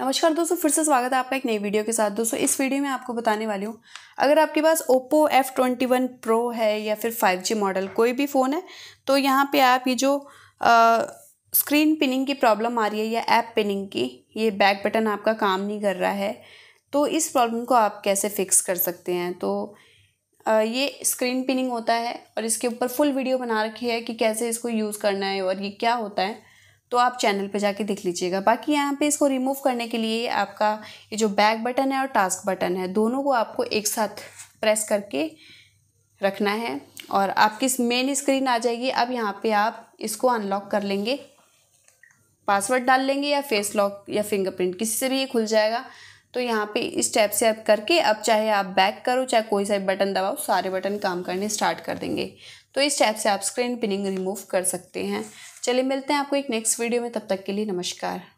नमस्कार दोस्तों फिर से स्वागत है आपका एक नई वीडियो के साथ दोस्तों इस वीडियो में आपको बताने वाली हूँ अगर आपके पास Oppo F twenty one pro है या फिर फाइव जी मॉडल कोई भी फ़ोन है तो यहाँ पे आप ये जो आ, स्क्रीन पिनिंग की प्रॉब्लम आ रही है या ऐप पिनिंग की ये बैक बटन आपका काम नहीं कर रहा है तो इस प्रॉब्लम को आप कैसे फिक्स कर सकते हैं तो आ, ये स्क्रीन पिनिंग होता है और इसके ऊपर फुल वीडियो बना रखी है कि कैसे इसको यूज़ करना है और ये क्या होता है तो आप चैनल पे जाके देख लीजिएगा बाकी यहाँ पे इसको रिमूव करने के लिए आपका ये जो बैक बटन है और टास्क बटन है दोनों को आपको एक साथ प्रेस करके रखना है और आपकी मेन स्क्रीन आ जाएगी अब यहाँ पे आप इसको अनलॉक कर लेंगे पासवर्ड डाल लेंगे या फेस लॉक या फिंगरप्रिंट किसी से भी ये खुल जाएगा तो यहाँ पे इस टैप से आप करके अब चाहे आप बैक करो चाहे कोई सा बटन दबाओ सारे बटन काम करने स्टार्ट कर देंगे तो इस टैप से आप स्क्रीन पिनिंग रिमूव कर सकते हैं चलिए मिलते हैं आपको एक नेक्स्ट वीडियो में तब तक के लिए नमस्कार